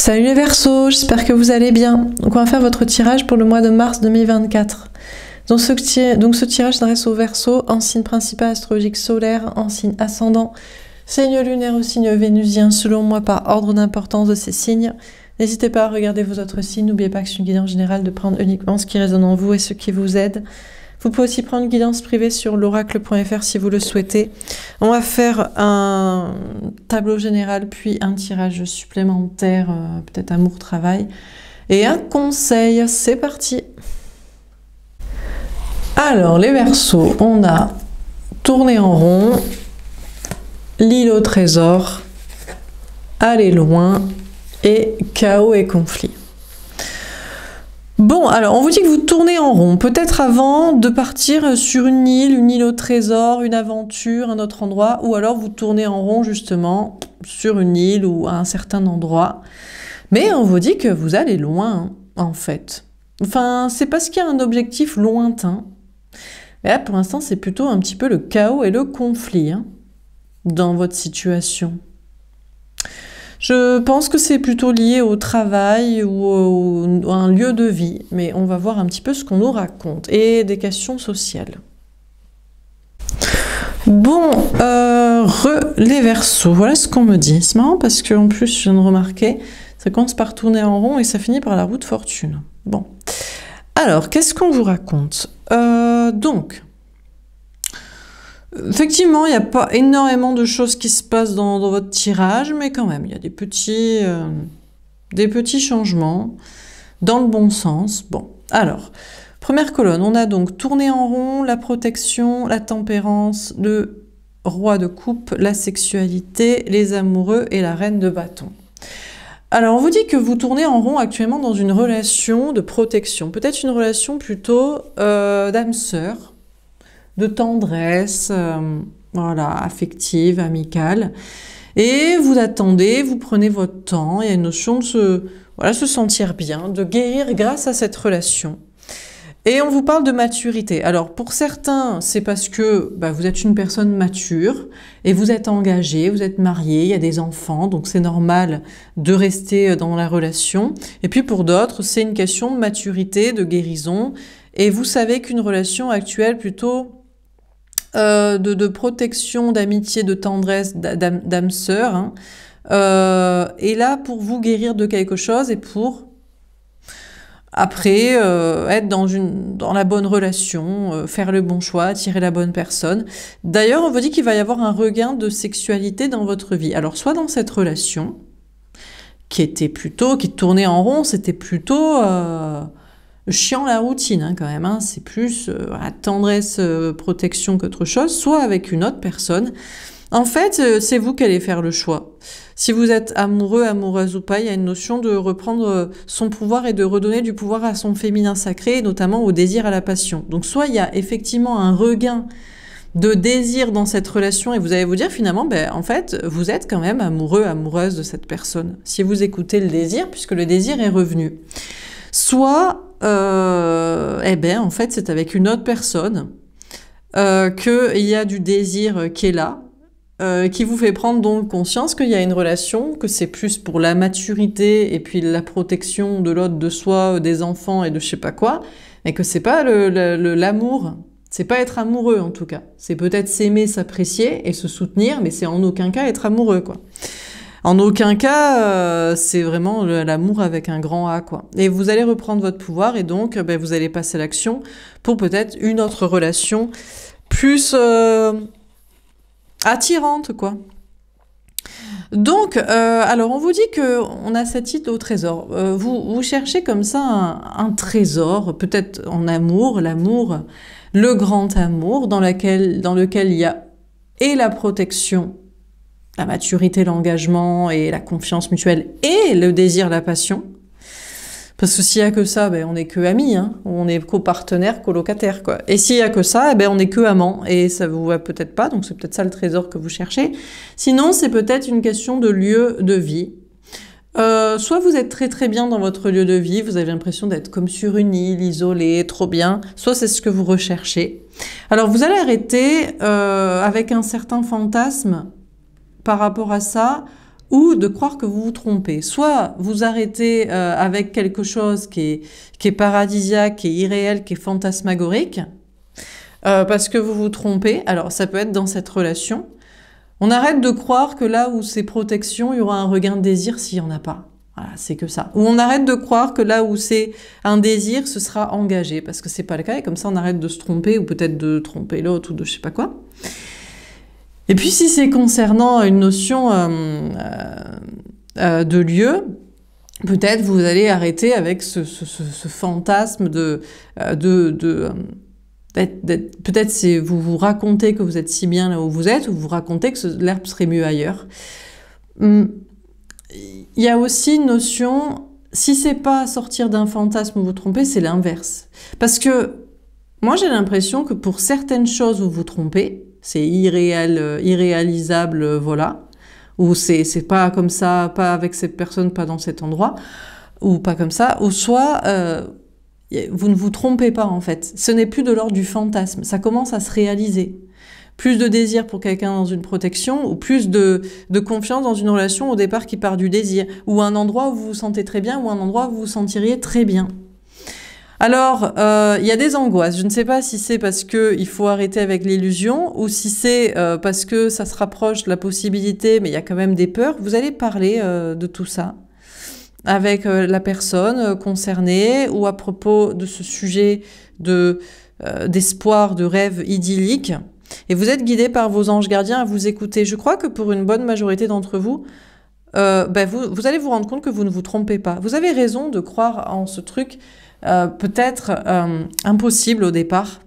Salut les Verseaux, j'espère que vous allez bien. Donc on va faire votre tirage pour le mois de mars 2024. Donc ce, tirage s'adresse aux Verseaux en signe principal astrologique solaire, en signe ascendant, signe lunaire ou signe vénusien, selon moi par ordre d'importance de ces signes. N'hésitez pas à regarder vos autres signes, n'oubliez pas que c'est une guide en général de prendre uniquement ce qui résonne en vous et ce qui vous aide. Vous pouvez aussi prendre une guidance privée sur l'oracle.fr si vous le souhaitez. On va faire un tableau général, puis un tirage supplémentaire, euh, peut-être amour-travail. Et un conseil, c'est parti Alors, les versos, on a tourné en rond, l'île au trésor, aller loin, et chaos et conflit. Bon, alors on vous dit que vous tournez en rond, peut-être avant de partir sur une île, une île au trésor, une aventure, un autre endroit, ou alors vous tournez en rond justement sur une île ou à un certain endroit. Mais on vous dit que vous allez loin, en fait. Enfin, c'est parce qu'il y a un objectif lointain. Mais pour l'instant, c'est plutôt un petit peu le chaos et le conflit hein, dans votre situation. Je pense que c'est plutôt lié au travail ou à un lieu de vie, mais on va voir un petit peu ce qu'on nous raconte et des questions sociales. Bon, euh, les versos, voilà ce qu'on me dit. C'est marrant parce qu'en plus, je viens de remarquer, ça commence par tourner en rond et ça finit par la route fortune. Bon. Alors, qu'est-ce qu'on vous raconte euh, Donc, Effectivement, il n'y a pas énormément de choses qui se passent dans, votre tirage, mais quand même, il y a euh, des petits, changements dans le bon sens. Bon, alors, première colonne, on a donc tourné en rond, la protection, la tempérance, le roi de coupe, la sexualité, les amoureux et la reine de bâton. Alors, on vous dit que vous tournez en rond actuellement dans une relation de protection, peut-être une relation plutôt euh, d'âme-sœur, de tendresse, euh, voilà, affective, amicale. Et vous attendez, vous prenez votre temps. Il y a une notion de se, voilà, se sentir bien, de guérir grâce à cette relation. Et on vous parle de maturité. Alors pour certains, c'est parce que bah, vous êtes une personne mature et vous êtes engagé, vous êtes marié, il y a des enfants, donc c'est normal de rester euh, dans la relation. Et puis pour d'autres, c'est une question de maturité, de guérison. Et vous savez qu'une relation actuelle plutôt euh, de, protection, d'amitié, de tendresse, d'âme sœur, est hein. euh, là pour vous guérir de quelque chose et pour après euh, être dans, une, dans la bonne relation, faire le bon choix, attirer la bonne personne. D'ailleurs, on vous dit qu'il va y avoir un regain de sexualité dans votre vie. Alors, soit dans cette relation, qui était plutôt, qui tournait en rond, c'était plutôt chiant la routine hein, quand même. Hein. C'est plus euh, à tendresse, euh, protection qu'autre chose, soit avec une autre personne. En fait, euh, c'est vous qui allez faire le choix. Si vous êtes amoureux, amoureuse ou pas, il y a une notion de reprendre son pouvoir et de redonner du pouvoir à son féminin sacré, notamment au désir, à la passion. Donc soit il y a effectivement un regain de désir dans cette relation et vous allez vous dire finalement, ben, en fait, vous êtes quand même amoureux, amoureuse de cette personne, si vous écoutez le désir, puisque le désir est revenu. Soit euh, eh ben, en fait, c'est avec une autre personne euh, qu'il y a du désir qui est là, euh, qui vous fait prendre donc conscience qu'il y a une relation, que c'est plus pour la maturité et puis la protection de l'autre, de soi, des enfants et de je sais pas quoi, et que c'est pas l'amour. Le, l'amour c'est pas être amoureux en tout cas. C'est peut-être s'aimer, s'apprécier et se soutenir, mais c'est en aucun cas être amoureux quoi. En aucun cas, euh, c'est vraiment l'amour avec un grand A, quoi. Et vous allez reprendre votre pouvoir et donc euh, ben, vous allez passer l'action pour peut-être une autre relation plus euh, attirante, quoi. Donc, alors on vous dit que on a cette titre au trésor. vous, vous cherchez comme ça un, trésor, peut-être en amour, l'amour, le grand amour, dans lequel il y a et la protection la maturité, l'engagement et la confiance mutuelle et le désir, la passion. Parce que s'il y a que ça, ben on n'est que amis, hein. on est copartenaire, colocataire, quoi. Et s'il y a que ça, ben on n'est que amants. et ça vous va peut-être pas, donc c'est peut-être ça le trésor que vous cherchez. Sinon, c'est peut-être une question de lieu de vie. Euh, soit vous êtes très très bien dans votre lieu de vie, vous avez l'impression d'être comme sur une île, isolé, trop bien, soit c'est ce que vous recherchez. Alors vous allez arrêter euh, avec un certain fantasme par rapport à ça ou de croire que vous vous trompez. Soit vous arrêtez euh, avec quelque chose qui est, qui est paradisiaque, qui est irréel, qui est fantasmagorique, euh, parce que vous vous trompez. Alors ça peut être dans cette relation. On arrête de croire que là où c'est protection, il y aura un regain de désir s'il n'y en a pas. Voilà, c'est que ça. Ou on arrête de croire que là où c'est un désir, ce sera engagé, parce que c'est pas le cas, et comme ça on arrête de se tromper, ou peut-être de tromper l'autre, ou de je sais pas quoi. Et puis si c'est concernant une notion euh, euh, euh, de lieu, peut-être vous allez arrêter avec ce, fantasme de... de, Peut-être c'est vous vous racontez que vous êtes si bien là où vous êtes, ou vous racontez que l'herbe serait mieux ailleurs. Hum, il y a aussi une notion, si c'est pas sortir d'un fantasme où vous tromper, c'est l'inverse. Parce que moi j'ai l'impression que pour certaines choses vous vous trompez, c'est irréel, euh, irréalisable, euh, voilà. Ou c'est pas comme ça, pas avec cette personne, pas dans cet endroit, ou pas comme ça. Ou soit, euh, vous ne vous trompez pas en fait. Ce n'est plus de l'ordre du fantasme, ça commence à se réaliser. Plus de désir pour quelqu'un dans une protection, ou plus de, de, confiance dans une relation au départ qui part du désir, ou un endroit où vous vous sentez très bien, ou un endroit où vous vous sentiriez très bien. Alors, euh, il y a des angoisses. Je ne sais pas si c'est parce qu'il faut arrêter avec l'illusion ou si c'est euh, parce que ça se rapproche de la possibilité, mais il y a quand même des peurs. Vous allez parler euh, de tout ça avec la personne concernée ou à propos de ce sujet de d'espoir, de rêve idyllique. Et vous êtes guidé par vos anges gardiens à vous écouter. Je crois que pour une bonne majorité d'entre vous, ben vous, allez vous rendre compte que vous ne vous trompez pas. Vous avez raison de croire en ce truc euh, peut-être euh, impossible au départ.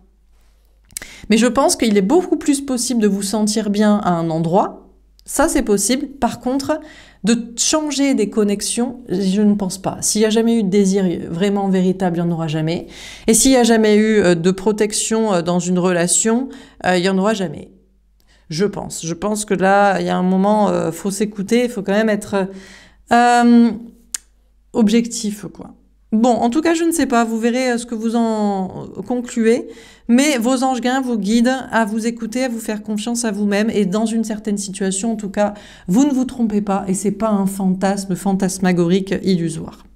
Mais je pense qu'il est beaucoup plus possible de vous sentir bien à un endroit. Ça, c'est possible. Par contre, de changer des connexions, je ne pense pas. S'il n'y a jamais eu de désir vraiment véritable, il n'y en aura jamais. Et s'il n'y a jamais eu euh, de protection dans une relation, il n'y en aura jamais. Je pense. Je pense que là, il y a un moment, il faut s'écouter, il faut quand même être objectif, quoi. Bon, en tout cas, je ne sais pas, vous verrez euh, ce que vous en concluez, mais vos anges gains vous guident à vous écouter, à vous faire confiance à vous-même et dans une certaine situation, en tout cas, vous ne vous trompez pas et c'est pas un fantasme fantasmagorique illusoire.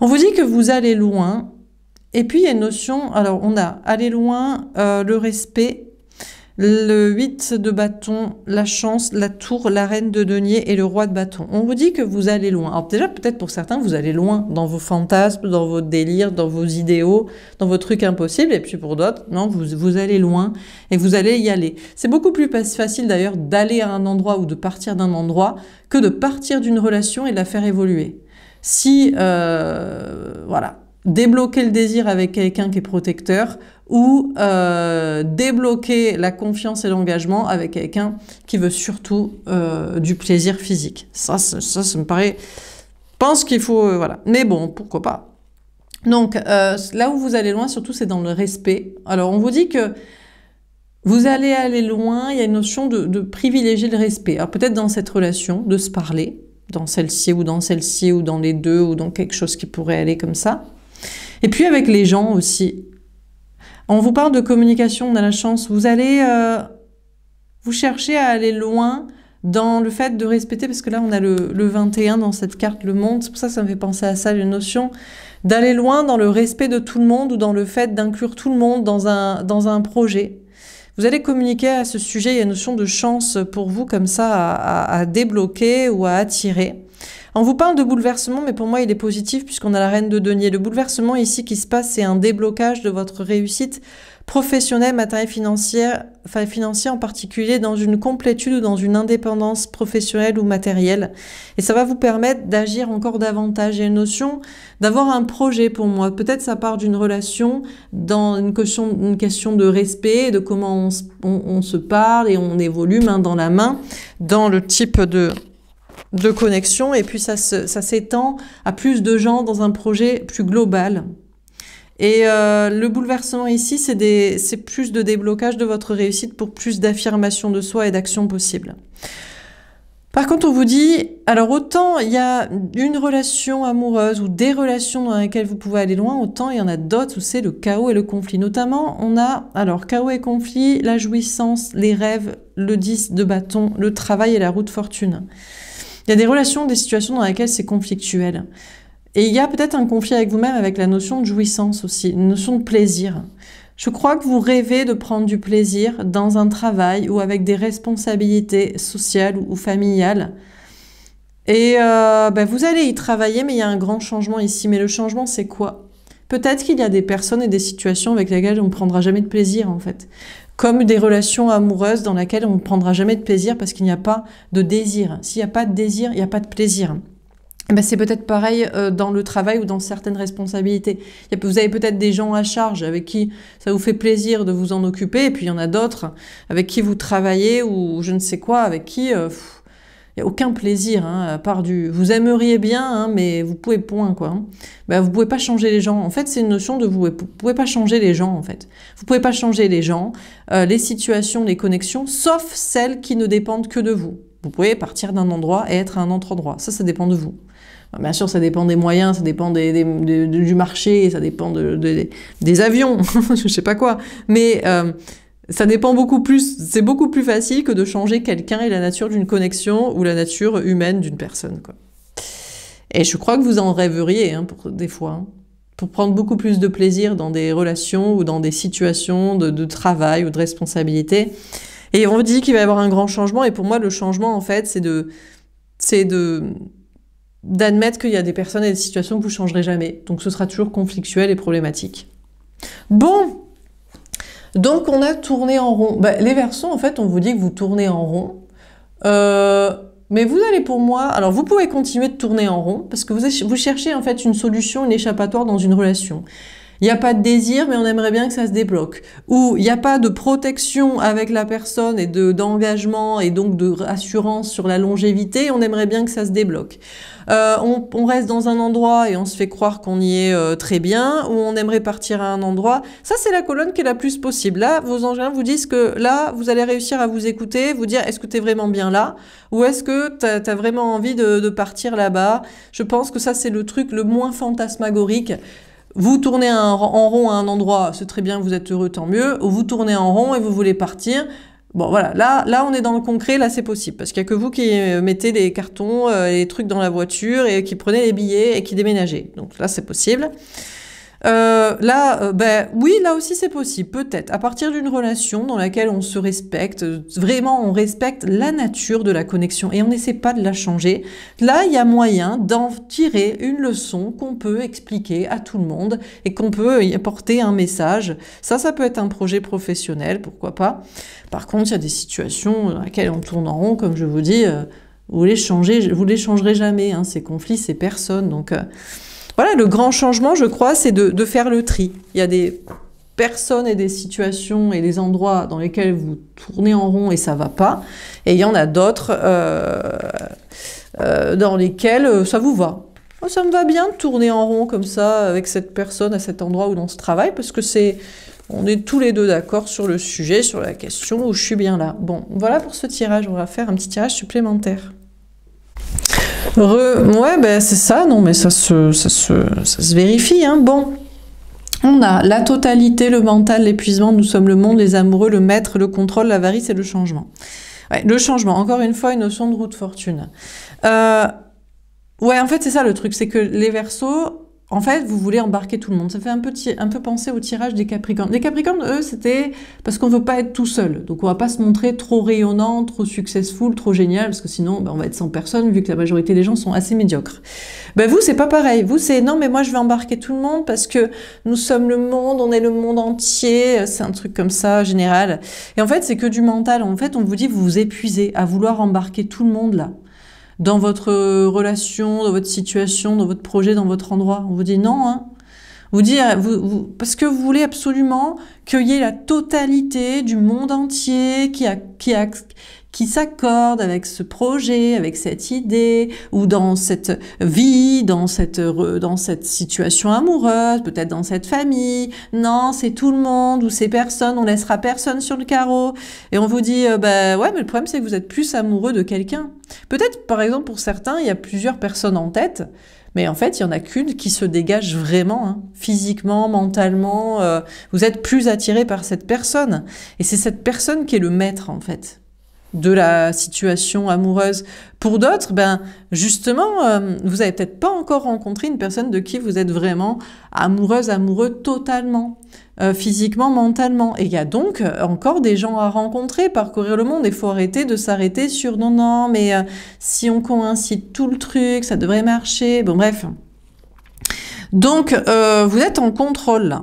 On vous dit que vous allez loin et puis il y a une notion, alors on a aller loin, euh, le respect, le 8 de bâton, la chance, la tour, la reine de deniers et le roi de bâton. On vous dit que vous allez loin. Alors déjà, peut-être pour certains, vous allez loin dans vos fantasmes, dans vos délires, dans vos idéaux, dans vos trucs impossibles. Et puis pour d'autres, non, vous, allez loin et vous allez y aller. C'est beaucoup plus facile d'ailleurs d'aller à un endroit ou de partir d'un endroit que de partir d'une relation et de la faire évoluer. Si, euh, voilà, débloquer le désir avec quelqu'un qui est protecteur, ou euh, débloquer la confiance et l'engagement avec quelqu'un qui veut surtout euh, du plaisir physique. Ça, ça, me paraît... pense qu'il faut... Euh, voilà. Mais bon, pourquoi pas. Donc, là où vous allez loin, surtout, c'est dans le respect. Alors, on vous dit que vous allez aller loin, il y a une notion de, de privilégier le respect. Alors, peut-être dans cette relation, de se parler, dans celle-ci ou dans celle-ci ou dans les deux ou dans quelque chose qui pourrait aller comme ça. Et puis avec les gens aussi, on vous parle de communication, on a la chance. Vous allez, euh, vous cherchez à aller loin dans le fait de respecter, parce que là on a le, 21 dans cette carte, le monde, c'est pour ça que ça me fait penser à ça, une notion d'aller loin dans le respect de tout le monde ou dans le fait d'inclure tout le monde dans un, dans un projet. Vous allez communiquer à ce sujet, il y a une notion de chance pour vous comme ça à débloquer ou à attirer. On vous parle de bouleversement, mais pour moi, il est positif puisqu'on a la reine de denier. Le bouleversement ici qui se passe, c'est un déblocage de votre réussite professionnelle, matérielle, financière, enfin financière en particulier, dans une complétude ou dans une indépendance professionnelle ou matérielle. Et ça va vous permettre d'agir encore davantage. Il y a une notion d'avoir un projet pour moi. Peut-être ça part d'une relation, dans une question, une question de respect, de comment on se parle et on évolue main dans la main, dans le type de de connexion et puis ça, s'étend à plus de gens dans un projet plus global. Et euh, le bouleversement ici, c'est plus de déblocage de votre réussite pour plus d'affirmation de soi et d'action possible. Par contre, on vous dit, alors autant il y a une relation amoureuse ou des relations dans lesquelles vous pouvez aller loin, autant il y en a d'autres où c'est le chaos et le conflit. Notamment, on a, alors, chaos et conflit, la jouissance, les rêves, le 10 de bâton, le travail et la route de fortune. Il y a des relations, des situations dans lesquelles c'est conflictuel. Et il y a peut-être un conflit avec vous-même, avec la notion de jouissance aussi, une notion de plaisir. Je crois que vous rêvez de prendre du plaisir dans un travail ou avec des responsabilités sociales ou familiales. Et euh, ben, vous allez y travailler, mais il y a un grand changement ici. Mais le changement, c'est quoi Peut-être qu'il y a des personnes et des situations avec lesquelles on ne prendra jamais de plaisir, en fait. Comme des relations amoureuses dans lesquelles on ne prendra jamais de plaisir parce qu'il n'y a pas de désir. S'il n'y a pas de désir, il n'y a pas de plaisir. Eh ben c'est peut-être pareil euh, dans le travail ou dans certaines responsabilités. Vous avez peut-être des gens à charge avec qui ça vous fait plaisir de vous en occuper, et puis il y en a d'autres avec qui vous travaillez ou je ne sais quoi, avec qui euh, il n'y a aucun plaisir, hein, à part du vous aimeriez bien, hein, mais vous pouvez point, quoi. Ben, vous pouvez pas changer les gens. En fait, c'est une notion de vous, vous pouvez pas changer les gens, en fait. Vous pouvez pas changer les gens, euh, les situations, les connexions, sauf celles qui ne dépendent que de vous. Vous pouvez partir d'un endroit et être à un autre endroit. Ça, ça dépend de vous. Bah, bien sûr, ça dépend des moyens, ça dépend des, du marché, ça dépend de, des avions, je ne sais pas quoi. Mais euh, ça dépend beaucoup plus, c'est beaucoup plus facile que de changer quelqu'un et la nature d'une connexion ou la nature humaine d'une personne. Quoi. Et je crois que vous en rêveriez hein, pour, des fois, hein. pour prendre beaucoup plus de plaisir dans des relations ou dans des situations de, travail ou de responsabilité. Et on dit qu'il va y avoir un grand changement. Et pour moi, le changement, en fait, c'est de, c'est de, d'admettre qu'il y a des personnes et des situations que vous changerez jamais. Donc ce sera toujours conflictuel et problématique. Bon, donc on a tourné en rond. Bah, les versos, en fait, on vous dit que vous tournez en rond. Euh, mais vous allez pour moi, alors vous pouvez continuer de tourner en rond parce que vous, vous cherchez en fait une solution, une échappatoire dans une relation il n'y a pas de désir, mais on aimerait bien que ça se débloque. Ou il n'y a pas de protection avec la personne et d'engagement et donc de rassurance sur la longévité, on aimerait bien que ça se débloque. Euh, on, reste dans un endroit et on se fait croire qu'on y est euh, très bien, ou on aimerait partir à un endroit. Ça, c'est la colonne qui est la plus possible. Là, vos engins vous disent que là, vous allez réussir à vous écouter, vous dire est-ce que tu es vraiment bien là, ou est-ce que tu as, vraiment envie de, de partir là-bas. Je pense que ça, c'est le truc le moins fantasmagorique. Vous tournez en rond à un endroit, c'est très bien, vous êtes heureux, tant mieux. Ou vous tournez en rond et vous voulez partir. Bon, voilà, là, là, on est dans le concret, là, c'est possible. Parce qu'il n'y a que vous qui euh, mettez les cartons, euh, les trucs dans la voiture et qui prenez les billets et qui déménagez. Donc là, c'est possible. Euh, là, euh, ben oui, là aussi c'est possible, peut-être. À partir d'une relation dans laquelle on se respecte, euh, vraiment on respecte la nature de la connexion et on n'essaie pas de la changer, là il y a moyen d'en tirer une leçon qu'on peut expliquer à tout le monde et qu'on peut y apporter un message. Ça, ça peut être un projet professionnel, pourquoi pas. Par contre, il y a des situations dans lesquelles on tourne en rond, comme je vous dis, euh, vous les les changerez jamais. Hein, ces conflits, ces personnes, donc voilà, le grand changement, je crois, c'est de, faire le tri. Il y a des personnes et des situations et des endroits dans lesquels vous tournez en rond et ça va pas. Et il y en a d'autres euh, euh, dans lesquels euh, ça vous va. ça me va bien de tourner en rond comme ça avec cette personne à cet endroit où dans se travaille, parce que c'est on est tous les deux d'accord sur le sujet, sur la question où je suis bien là. Bon, voilà pour ce tirage. On va faire un petit tirage supplémentaire. Ouais, ben c'est ça, non, mais ça se, ça se, ça se vérifie. Hein. Bon, on a la totalité, le mental, l'épuisement, nous sommes le monde, les amoureux, le maître, le contrôle, l'avarice et le changement. le changement, encore une fois, une notion de route fortune. Euh, ouais, en fait, c'est ça le truc, c'est que les versos, en fait, vous voulez embarquer tout le monde. Ça fait un petit un peu penser au tirage des Capricornes. Les Capricornes, eux, c'était parce qu'on ne veut pas être tout seul. Donc, on va pas se montrer trop rayonnant, trop successful, trop génial, parce que sinon, ben, on va être sans personne, vu que la majorité des gens sont assez médiocres. Ben, vous, c'est pas pareil. Vous, c'est non, mais moi, je vais embarquer tout le monde parce que nous sommes le monde, on est le monde entier. C'est un truc comme ça, général. Et en fait, c'est que du mental. En fait, on vous dit, vous vous épuisez à vouloir embarquer tout le monde là dans votre relation, dans votre situation, dans votre projet, dans votre endroit. On vous dit non, hein. Vous dire, euh, parce que vous voulez absolument qu'il y ait la totalité du monde entier qui, a, qui, a, qui s'accordent avec ce projet, avec cette idée, ou dans cette vie, dans cette, dans cette situation amoureuse, peut-être dans cette famille. Non, c'est tout le monde ou c'est personne, on laissera personne sur le carreau. Et on vous dit, ben bah ouais, mais le problème c'est que vous êtes plus amoureux de quelqu'un. Peut-être, par exemple, pour certains, il y a plusieurs personnes en tête. Mais en fait, il y en a qu'une qui se dégage vraiment, hein. physiquement, mentalement. Euh, vous êtes plus attiré par cette personne. Et c'est cette personne qui est le maître, en fait de la situation amoureuse. Pour d'autres, ben justement, euh, vous n'avez peut-être pas encore rencontré une personne de qui vous êtes vraiment amoureuse, amoureux totalement, euh, physiquement, mentalement. Et il y a donc encore des gens à rencontrer, parcourir le monde. Il faut arrêter de s'arrêter sur non, non, mais euh, si on coïncide tout le truc, ça devrait marcher. Bon bref. Donc vous êtes en contrôle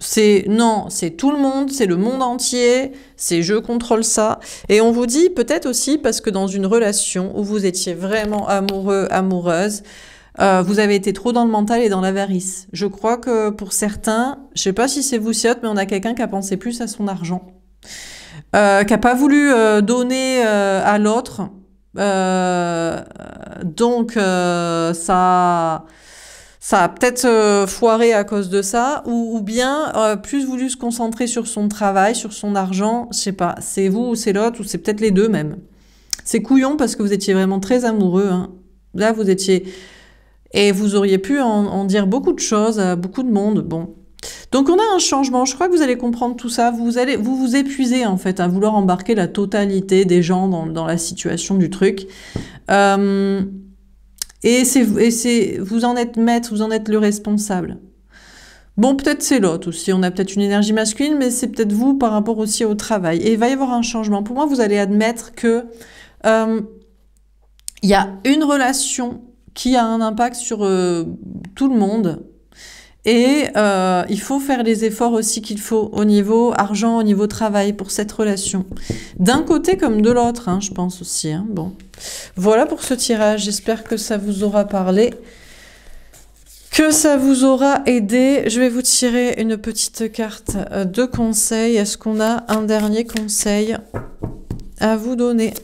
c'est non, c'est tout le monde, c'est le monde entier, c'est je contrôle ça. Et on vous dit peut-être aussi parce que dans une relation où vous étiez vraiment amoureux, amoureuse, euh, vous avez été trop dans le mental et dans l'avarice. Je crois que pour certains, je sais pas si c'est vous Siot, mais on a quelqu'un qui a pensé plus à son argent, euh, qui a pas voulu euh, donner euh, à l'autre. donc ça ça a peut-être euh, foiré à cause de ça, ou, bien euh, plus voulu se concentrer sur son travail, sur son argent, je sais pas, c'est vous ou c'est l'autre, ou c'est peut-être les deux même. C'est couillon parce que vous étiez vraiment très amoureux. Hein. Là, vous étiez... Et vous auriez pu en, dire beaucoup de choses à beaucoup de monde. Bon, donc on a un changement, je crois que vous allez comprendre tout ça, vous allez vous, vous épuisez en fait à vouloir embarquer la totalité des gens dans, la situation du truc. Euh, et c'est vous en êtes maître, vous en êtes le responsable. Bon, peut-être c'est l'autre aussi. On a peut-être une énergie masculine, mais c'est peut-être vous par rapport aussi au travail. Et il va y avoir un changement. Pour moi, vous allez admettre que euh, il y a une relation qui a un impact sur euh, tout le monde, et euh, il faut faire les efforts aussi qu'il faut au niveau argent, au niveau travail pour cette relation. D'un côté comme de l'autre, hein, je pense aussi. Hein. Bon. Voilà pour ce tirage. J'espère que ça vous aura parlé. Que ça vous aura aidé. Je vais vous tirer une petite carte euh, de conseil. Est-ce qu'on a un dernier conseil à vous donner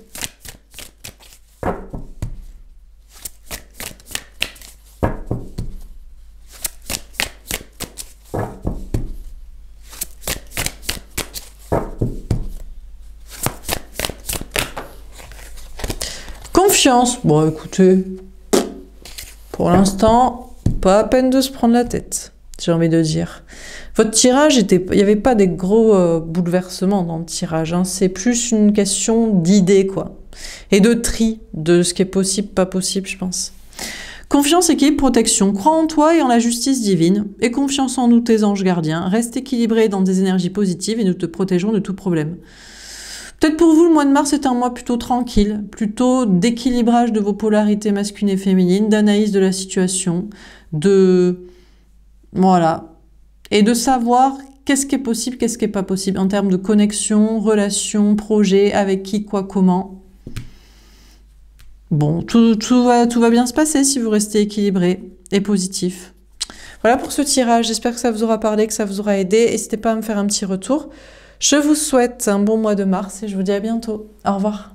Bon, écoutez, pour l'instant, pas à peine de se prendre la tête, j'ai envie de dire. Votre tirage, était... il n'y avait pas des gros euh, bouleversements dans le tirage. Hein. C'est plus une question d'idées, quoi. Et de tri, de ce qui est possible, pas possible, je pense. Confiance, équilibre, protection. Crois en toi et en la justice divine. Et confiance en nous, tes anges gardiens. Reste équilibré dans des énergies positives et nous te protégeons de tout problème. Peut-être pour vous, le mois de mars est un mois plutôt tranquille, plutôt d'équilibrage de vos polarités masculines et féminines, d'analyse de la situation, de... Voilà. Et de savoir qu'est-ce qui est possible, qu'est-ce qui n'est pas possible en termes de connexion, relation, projet, avec qui, quoi, comment. Bon, tout, va, tout va bien se passer si vous restez équilibré et positif. Voilà pour ce tirage. J'espère que ça vous aura parlé, que ça vous aura aidé. N'hésitez pas à me faire un petit retour. Je vous souhaite un bon mois de mars et je vous dis à bientôt. Au revoir.